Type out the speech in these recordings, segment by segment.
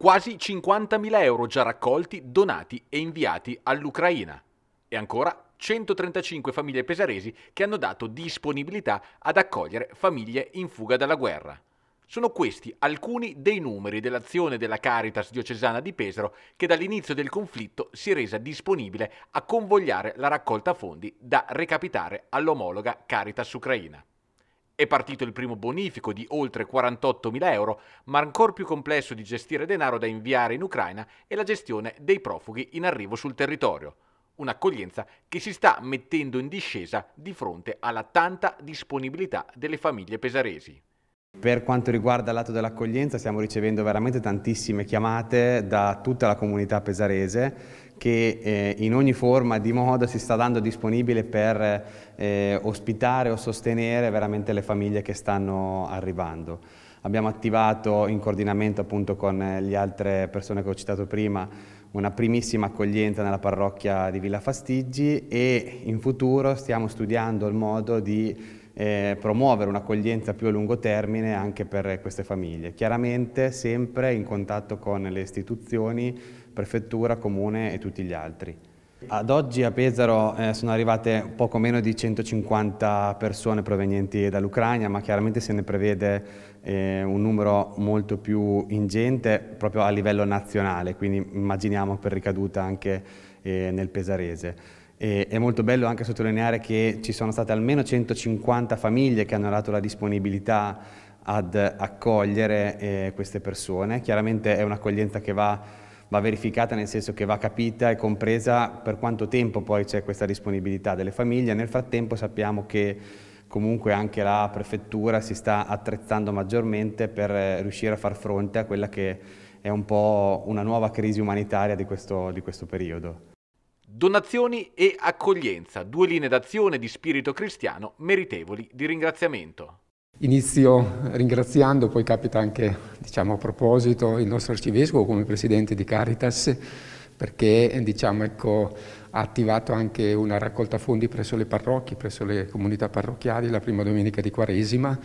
Quasi 50.000 euro già raccolti, donati e inviati all'Ucraina. E ancora 135 famiglie pesaresi che hanno dato disponibilità ad accogliere famiglie in fuga dalla guerra. Sono questi alcuni dei numeri dell'azione della Caritas diocesana di Pesaro che dall'inizio del conflitto si è resa disponibile a convogliare la raccolta fondi da recapitare all'omologa Caritas Ucraina. È partito il primo bonifico di oltre 48.000 euro, ma ancora più complesso di gestire denaro da inviare in Ucraina è la gestione dei profughi in arrivo sul territorio. Un'accoglienza che si sta mettendo in discesa di fronte alla tanta disponibilità delle famiglie pesaresi. Per quanto riguarda il lato dell'accoglienza stiamo ricevendo veramente tantissime chiamate da tutta la comunità pesarese che eh, in ogni forma di modo si sta dando disponibile per eh, ospitare o sostenere veramente le famiglie che stanno arrivando. Abbiamo attivato in coordinamento appunto con eh, le altre persone che ho citato prima una primissima accoglienza nella parrocchia di Villa Fastiggi e in futuro stiamo studiando il modo di eh, promuovere un'accoglienza più a lungo termine anche per queste famiglie. Chiaramente sempre in contatto con le istituzioni, prefettura, comune e tutti gli altri. Ad oggi a Pesaro eh, sono arrivate poco meno di 150 persone provenienti dall'Ucraina, ma chiaramente se ne prevede eh, un numero molto più ingente proprio a livello nazionale, quindi immaginiamo per ricaduta anche eh, nel pesarese. E, è molto bello anche sottolineare che ci sono state almeno 150 famiglie che hanno dato la disponibilità ad accogliere eh, queste persone. Chiaramente è un'accoglienza che va, va, verificata nel senso che va capita e compresa per quanto tempo poi c'è questa disponibilità delle famiglie. Nel frattempo sappiamo che comunque anche la prefettura si sta attrezzando maggiormente per eh, riuscire a far fronte a quella che è un po' una nuova crisi umanitaria di questo, di questo periodo. Donazioni e accoglienza, due linee d'azione di spirito cristiano meritevoli di ringraziamento. Inizio ringraziando, poi capita anche, diciamo a proposito, il nostro arcivescovo come presidente di Caritas, perché diciamo, ecco, ha attivato anche una raccolta fondi presso le parrocchie, presso le comunità parrocchiali la prima domenica di Quaresima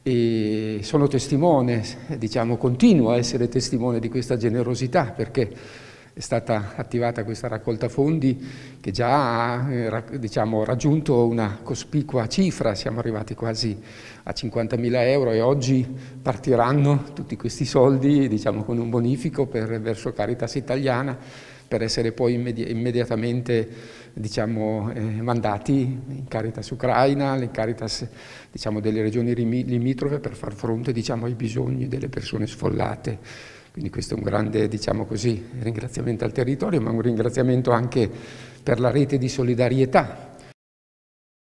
e sono testimone, diciamo, continuo a essere testimone di questa generosità perché è stata attivata questa raccolta fondi che già ha eh, diciamo, raggiunto una cospicua cifra, siamo arrivati quasi a 50.000 euro e oggi partiranno tutti questi soldi diciamo, con un bonifico per, verso Caritas Italiana per essere poi immedi immediatamente diciamo, eh, mandati in Caritas Ucraina, in Caritas diciamo, delle regioni limitrofe per far fronte diciamo, ai bisogni delle persone sfollate quindi questo è un grande, diciamo così, ringraziamento al territorio, ma un ringraziamento anche per la rete di solidarietà